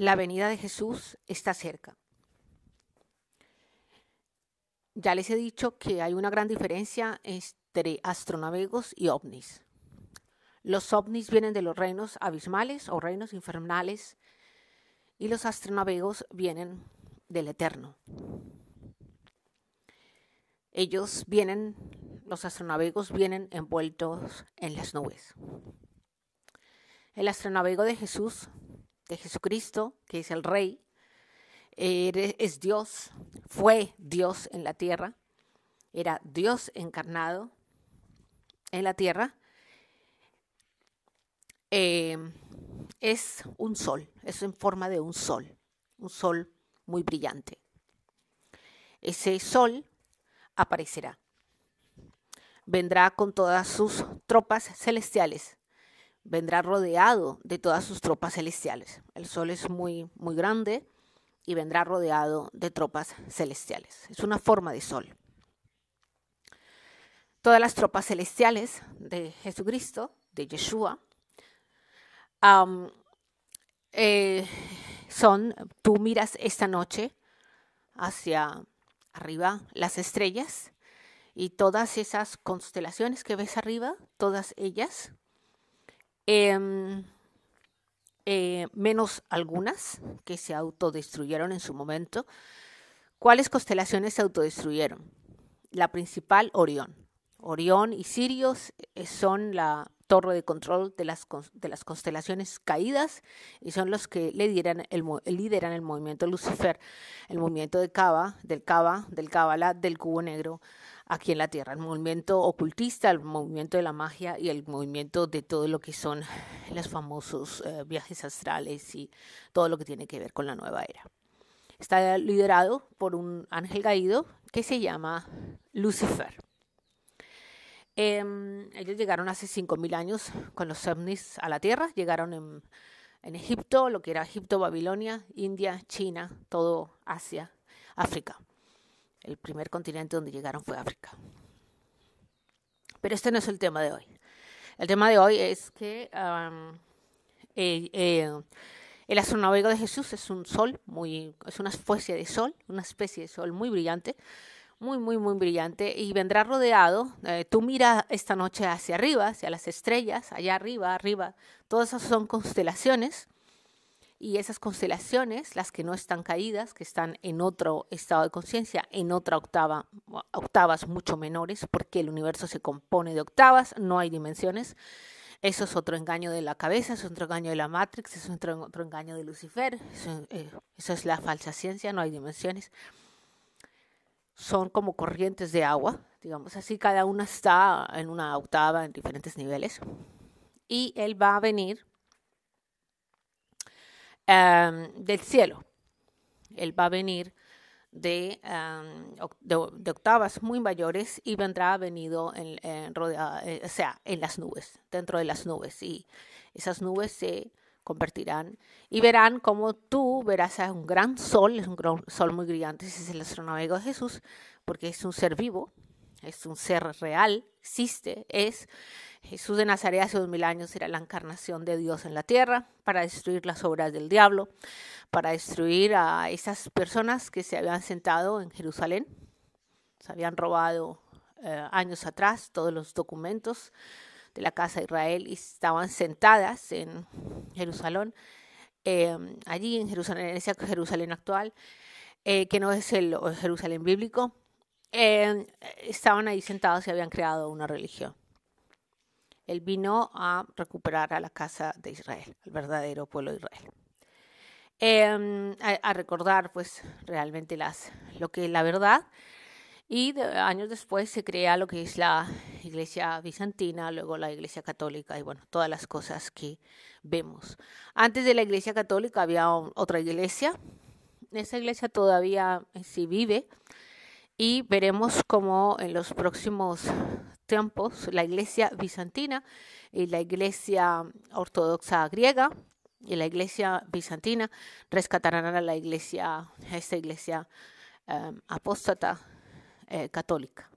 La venida de Jesús está cerca. Ya les he dicho que hay una gran diferencia entre astronavegos y ovnis. Los ovnis vienen de los reinos abismales o reinos infernales y los astronavegos vienen del eterno. Ellos vienen, los astronavegos vienen envueltos en las nubes. El astronavego de Jesús de Jesucristo, que es el Rey, es Dios, fue Dios en la tierra, era Dios encarnado en la tierra, em, es un sol, es en forma de un sol, un sol muy brillante. Ese sol aparecerá, vendrá con todas sus tropas celestiales vendrá rodeado de todas sus tropas celestiales. El sol es muy, muy grande y vendrá rodeado de tropas celestiales. Es una forma de sol. Todas las tropas celestiales de Jesucristo, de Yeshua, eh, son, tú miras esta noche hacia arriba las estrellas y todas esas constelaciones que ves arriba, todas ellas Em, eh, menos algunas que se autodestruyeron en su momento. ¿Cuáles constelaciones se autodestruyeron? La principal, Orión. Orión y Sirios eh, son la torre de control de las, constelaciones caídas y son los que le el, lideran el movimiento Lucifer, el movimiento de Cava, del Cava, del Cábala, del Cubo Negro, aquí en la Tierra, el movimiento ocultista, el movimiento de la magia y el movimiento de todo lo que son los famosos eh, viajes astrales y todo lo que tiene que ver con la nueva era. Está liderado por un ángel caído que se llama Lucifer. Em, ellos llegaron hace 5.000 años con los Semnis a la Tierra, llegaron en, en Egipto, lo que era Egipto, Babilonia, India, China, todo Asia, África. El primer continente donde llegaron fue África. Pero este no es el tema de hoy. El tema de hoy es que eh, eh, el astronómico de Jesús es un sol muy, es una especie de sol, una especie de sol muy brillante, muy, muy, muy brillante, y vendrá rodeado. Eh, tú mira esta noche hacia arriba, hacia las estrellas, allá arriba, arriba, todas esas son constelaciones y esas constelaciones, las que no están caídas, que están en otro estado de conciencia, en otra octava, octavas mucho menores, porque el universo se compone de octavas, no hay dimensiones. Eso es otro engaño de la cabeza, es otro engaño de la Matrix, es otro, engaño de Lucifer, eh, eso es la falsa ciencia, no hay dimensiones. Son como corrientes de agua, digamos así, cada una está en una octava, en diferentes niveles. Y él va a venir del cielo. Él va a venir de, de, octavas muy mayores y vendrá venido en, eh, o sea, en las nubes, dentro de las nubes. Y esas nubes se convertirán y verán como tú verás a un gran sol, es un gran sol muy brillante, ese es el astronómico de Jesús, porque es un ser vivo, es un ser real, existe, es. Jesús de Nazaret hace dos mil años era la encarnación de Dios en la tierra para destruir las obras del diablo, para destruir a esas personas que se habían sentado en Jerusalén, se habían robado eh, años atrás todos los documentos de la casa de Israel y estaban sentadas en Jerusalén, eh, allí en Jerusalén, en esa Jerusalén actual, eh, que no es el Jerusalén bíblico, estaban ahí sentados y habían creado una religión. Él vino a recuperar a la casa de Israel, al verdadero pueblo de Israel. Em, a, recordar pues realmente las, lo que es la verdad y años después se crea lo que es la iglesia bizantina, luego la iglesia católica y bueno, todas las cosas que vemos. Antes de la iglesia católica había otra iglesia, esa iglesia todavía eh, sí vive, y veremos cómo en los próximos tiempos la iglesia bizantina y la iglesia ortodoxa griega y la iglesia bizantina rescatarán a la iglesia, a esta iglesia em, apóstata eh, católica.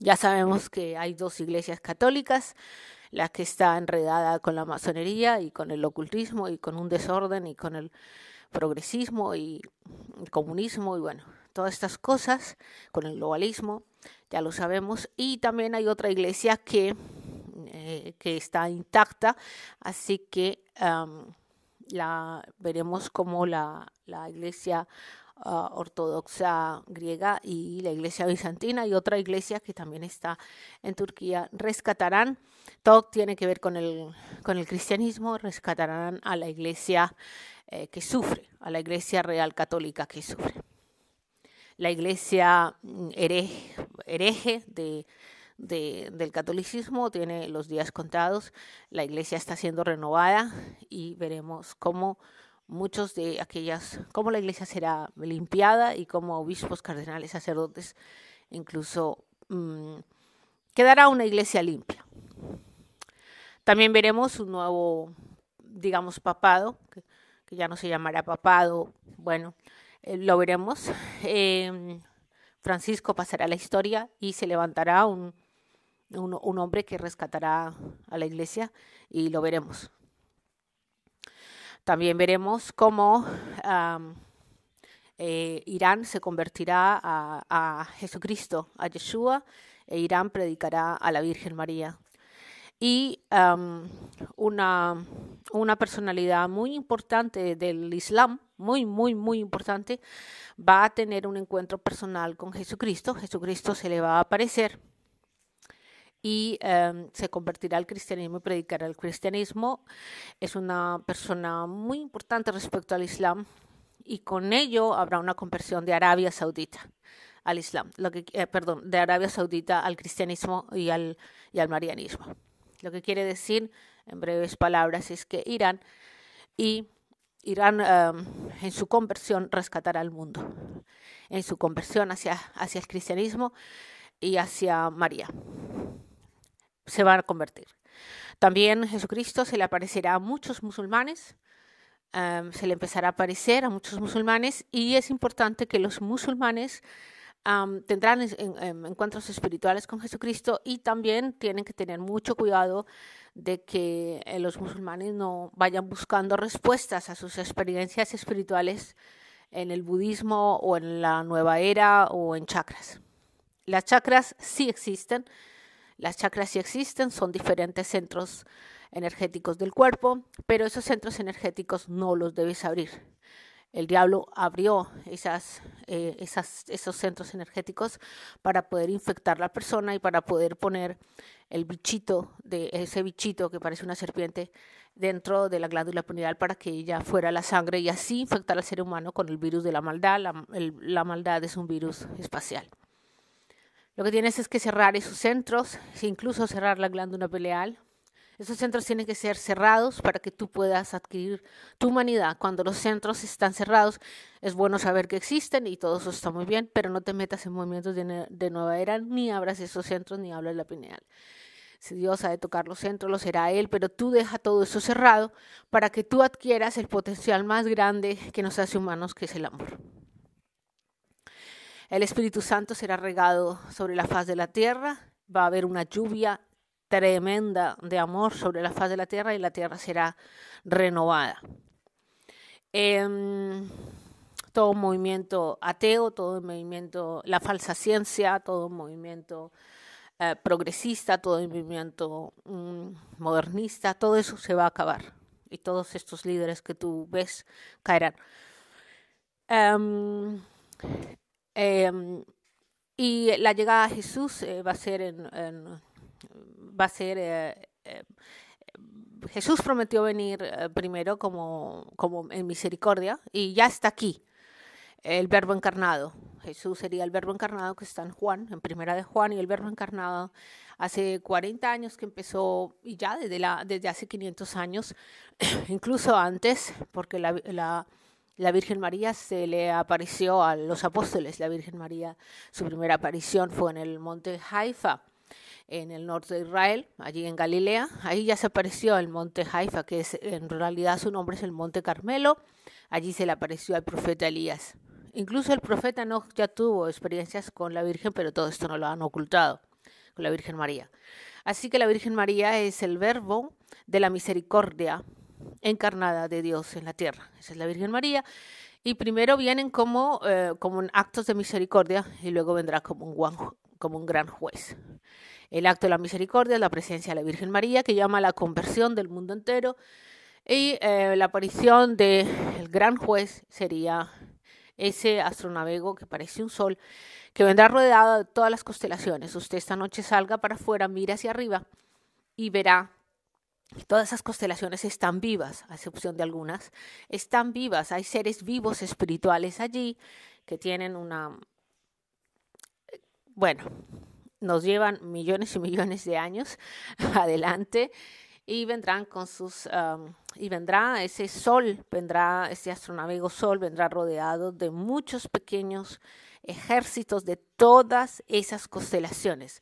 Ya sabemos que hay dos iglesias católicas, la que está enredada con la masonería y con el ocultismo y con un desorden y con el progresismo y el comunismo y bueno, todas estas cosas, con el globalismo, ya lo sabemos, y también hay otra iglesia que, eh, que está intacta, así que la veremos como la, la iglesia ah, ortodoxa griega y la iglesia bizantina y otra iglesia que también está en Turquía rescatarán, todo tiene que ver con el, con el cristianismo, rescatarán a la iglesia eh, que sufre, a la iglesia real católica que sufre la iglesia mm, hereje, de, del catolicismo tiene los días contados, la iglesia está siendo renovada y veremos cómo muchos de aquellas, cómo la iglesia será limpiada y cómo obispos, cardenales, sacerdotes, incluso mm, quedará una iglesia limpia. También veremos un nuevo, digamos, papado, que ya no se llamará papado, bueno, eh, lo veremos. Em, Francisco pasará la historia y se levantará un, hombre que rescatará a la iglesia y lo veremos. También veremos cómo eh, Irán se convertirá a, Jesucristo, a Yeshua, e Irán predicará a la Virgen María. Y una, una personalidad muy importante del Islam, muy, muy, muy importante, va a tener un encuentro personal con Jesucristo. Jesucristo se le va a aparecer y em, se convertirá al cristianismo y predicará el cristianismo. Es una persona muy importante respecto al Islam y con ello habrá una conversión de Arabia Saudita al Islam, lo que, eh, perdón, de Arabia Saudita al cristianismo y al, y al marianismo. Lo que quiere decir, en breves palabras, es que Irán y Irán em, en su conversión rescatará al mundo, en su conversión hacia, hacia el cristianismo y hacia María. Se van a convertir. También Jesucristo se le aparecerá a muchos musulmanes, em, se le empezará a aparecer a muchos musulmanes y es importante que los musulmanes tendrán em, encuentros espirituales con Jesucristo y también tienen que tener mucho cuidado de que eh, los musulmanes no vayan buscando respuestas a sus experiencias espirituales en el budismo o en la nueva era o en chakras. Las chakras sí existen, las chakras sí existen, son diferentes centros energéticos del cuerpo, pero esos centros energéticos no los debes abrir el diablo abrió eh, esos centros energéticos para poder infectar la persona y para poder poner el bichito, de ese bichito que parece una serpiente, dentro de la glándula pineal para que ella fuera la sangre y así infectar al ser humano con el virus de la maldad. La, maldad es un virus espacial. Lo que tienes es que cerrar esos centros, incluso cerrar la glándula pineal esos centros tienen que ser cerrados para que tú puedas adquirir tu humanidad. Cuando los centros están cerrados, es bueno saber que existen y todo eso está muy bien, pero no te metas en movimientos de, nueva era, ni abras esos centros, ni hablas la pineal. Si Dios ha de tocar los centros, lo será Él, pero tú deja todo eso cerrado para que tú adquieras el potencial más grande que nos hace humanos, que es el amor. El Espíritu Santo será regado sobre la faz de la tierra, va a haber una lluvia tremenda de amor sobre la faz de la tierra y la tierra será renovada. Em, todo un movimiento ateo, todo un movimiento, la falsa ciencia, todo un movimiento eh, progresista, todo un movimiento mm, modernista, todo eso se va a acabar. Y todos estos líderes que tú ves caerán. Em, em, y la llegada a Jesús eh, va a ser en va a ser... Eh, eh, Jesús prometió venir eh, primero como, como en misericordia y ya está aquí el verbo encarnado. Jesús sería el verbo encarnado que está en Juan, en primera de Juan, y el verbo encarnado hace 40 años que empezó y ya desde, la, desde hace 500 años, incluso antes, porque la, la Virgen María se le apareció a los apóstoles. La Virgen María, su primera aparición fue en el monte Haifa en el norte de Israel, allí en Galilea. Ahí ya se apareció el monte Haifa, que en realidad su nombre es el monte Carmelo. Allí se le apareció al profeta Elías. Incluso el profeta no ya tuvo experiencias con la Virgen, pero todo esto no lo han ocultado, con la Virgen María. Así que la Virgen María es el verbo de la misericordia encarnada de Dios en la tierra. Esa es la Virgen María. Y primero vienen como, eh, como actos de misericordia y luego vendrá como un, como un gran juez el acto de la misericordia, la presencia de la Virgen María, que llama a la conversión del mundo entero, y eh, la aparición del gran juez sería ese astronavego que parece un sol, que vendrá rodeado de todas las constelaciones. Usted esta noche salga para afuera, mire hacia arriba y verá que todas esas constelaciones están vivas, a excepción de algunas, están vivas, hay seres vivos espirituales allí que tienen una... Bueno, nos llevan millones y millones de años adelante y vendrán con sus y vendrá ese sol, vendrá ese astronómico sol, vendrá rodeado de muchos pequeños ejércitos de todas esas constelaciones.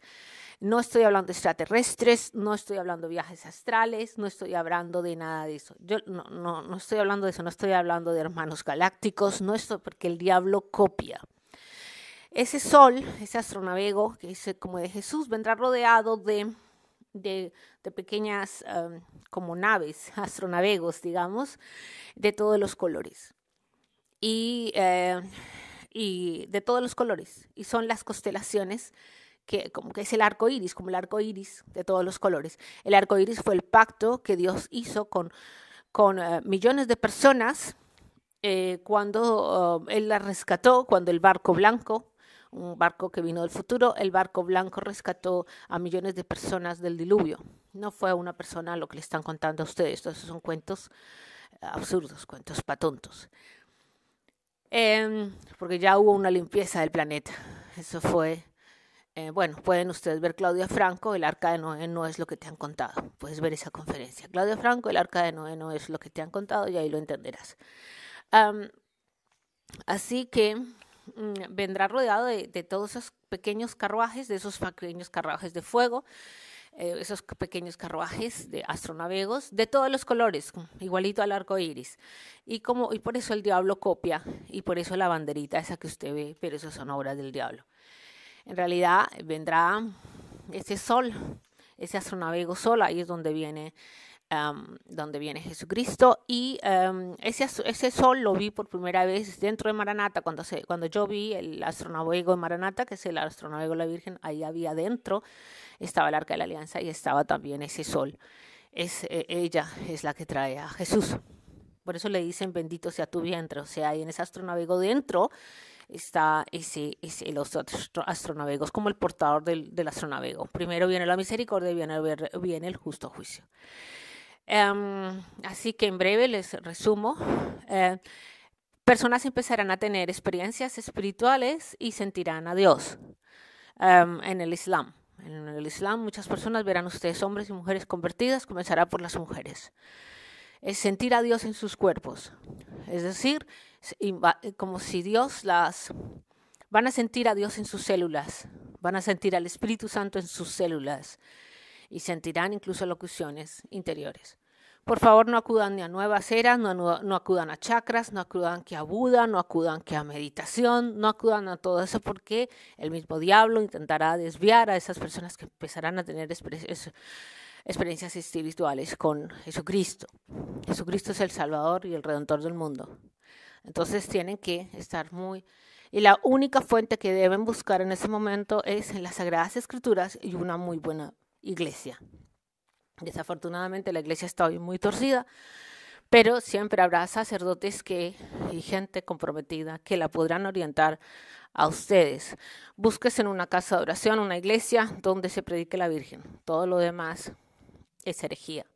No estoy hablando de extraterrestres, no estoy hablando de viajes astrales, no estoy hablando de nada de eso. Yo no estoy hablando de eso, no estoy hablando de hermanos galácticos, no estoy, porque el diablo copia. Ese sol, ese astronavego, que dice como de Jesús, vendrá rodeado de, pequeñas em, como naves, astronavegos, digamos, de todos los colores. Eh, y, de todos los colores. Y son las constelaciones que como que es el arco iris, como el arco iris de todos los colores. El arco iris fue el pacto que Dios hizo con, con eh, millones de personas eh, cuando oh, Él las rescató, cuando el barco blanco un barco que vino del futuro, el barco blanco rescató a millones de personas del diluvio. No fue una persona lo que le están contando a ustedes, todos esos son cuentos eh, absurdos, cuentos patontos. Em, porque ya hubo una limpieza del planeta. Eso fue, eh, bueno, pueden ustedes ver Claudia Franco, el arca de Noé no es lo que te han contado. Puedes ver esa conferencia. Claudia Franco, el arca de Noé no es lo que te han contado y ahí lo entenderás. así que Mm, vendrá rodeado de, todos esos pequeños carruajes, de esos pequeños carruajes de fuego, eh, esos pequeños carruajes de astronavegos de todos los colores, igualito al arco iris. Y, como, y por eso el diablo copia y por eso la banderita esa que usted ve, pero esas son obras del diablo. En realidad vendrá ese sol, ese astronavego sol, ahí es donde viene donde viene Jesucristo. Y ese, ese sol lo vi por primera vez dentro de Maranata, cuando, cuando yo vi el astronavego de Maranata, que es el astronavego de la Virgen, ahí había dentro, estaba el Arca de la Alianza y estaba también ese sol. Es, e, ella es la que trae a Jesús. Por eso le dicen, bendito sea tu vientre. O sea, ahí en ese astronavego dentro está ese, ese los astro, astronavegos como el portador del, del astronavego. Primero viene la misericordia y viene, viene el justo juicio. Em, así que en breve les resumo. Eh, personas empezarán a tener experiencias espirituales y sentirán a Dios em, en el Islam. En el Islam muchas personas verán ustedes hombres y mujeres convertidas, comenzará por las mujeres. Es sentir a Dios en sus cuerpos. Es decir, eh, como si Dios las... Van a sentir a Dios en sus células, van a sentir al Espíritu Santo en sus células y sentirán incluso locuciones interiores. Por favor, no acudan ni a nuevas eras, no, acudan a chakras, no acudan que a Buda, no acudan que a meditación, no acudan a todo eso porque el mismo diablo intentará desviar a esas personas que empezarán a tener experiencias, espirituales con Jesucristo. Jesucristo es el Salvador y el Redentor del mundo. Entonces tienen que estar muy... Y la única fuente que deben buscar en ese momento es en las Sagradas Escrituras y una muy buena iglesia. Desafortunadamente la iglesia está hoy muy torcida, pero siempre habrá sacerdotes que, y gente comprometida que la podrán orientar a ustedes. Búsquese en una casa de oración, una iglesia donde se predique la Virgen. Todo lo demás es herejía.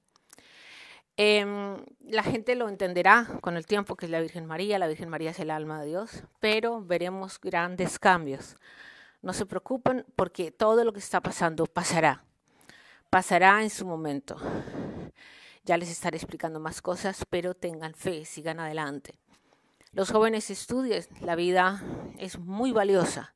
Em, la gente lo entenderá con el tiempo que es la Virgen María. La Virgen María es el alma de Dios, pero veremos grandes cambios. No se preocupen porque todo lo que está pasando pasará pasará en su momento. Ya les estaré explicando más cosas, pero tengan fe, sigan adelante. Los jóvenes estudien, la vida es muy valiosa.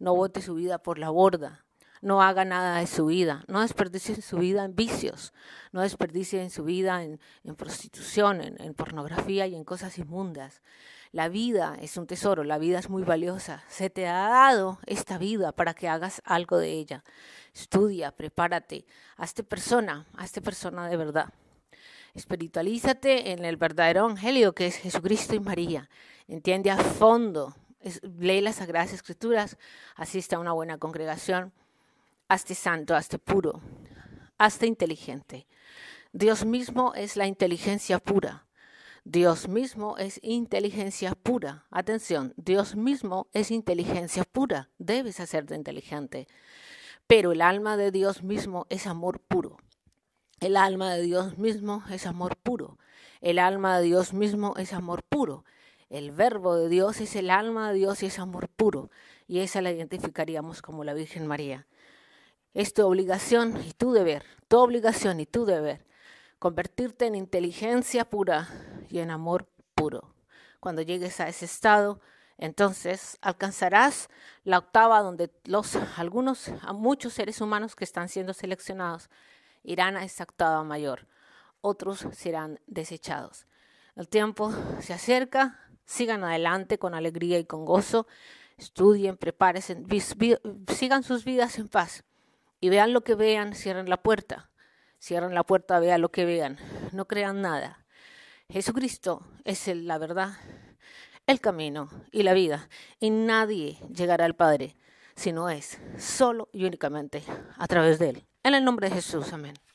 No bote su vida por la borda no haga nada de su vida, no desperdicie su vida en vicios, no desperdicie su vida en, prostitución, en, pornografía y en cosas inmundas. La vida es un tesoro, la vida es muy valiosa. Se te ha dado esta vida para que hagas algo de ella. Estudia, prepárate, hazte persona, hazte persona de verdad. Espiritualízate en el verdadero evangelio que es Jesucristo y María. Entiende a fondo, lee las Sagradas Escrituras, asiste a una buena congregación hazte santo, hazte puro, hazte inteligente. Dios mismo es la inteligencia pura. Dios mismo es inteligencia pura. Atención, Dios mismo es inteligencia pura. Debes hacerte inteligente. Pero el alma de Dios mismo es amor puro. El alma de Dios mismo es amor puro. El alma de Dios mismo es amor puro. El verbo de Dios es el alma de Dios y es amor puro. Y esa la identificaríamos como la Virgen María. Es tu obligación y tu deber, tu obligación y tu deber, convertirte en inteligencia pura y en amor puro. Cuando llegues a ese estado, entonces alcanzarás la octava donde los algunos, muchos seres humanos que están siendo seleccionados irán a esa octava mayor. Otros serán desechados. El tiempo se acerca, sigan adelante con alegría y con gozo, estudien, prepárense, sigan sus vidas en paz. Y vean lo que vean, cierren la puerta. Cierren la puerta, vean lo que vean. No crean nada. Jesucristo es la verdad, el camino y la vida. Y nadie llegará al Padre si no es solo y únicamente a través de Él. En el nombre de Jesús, amén.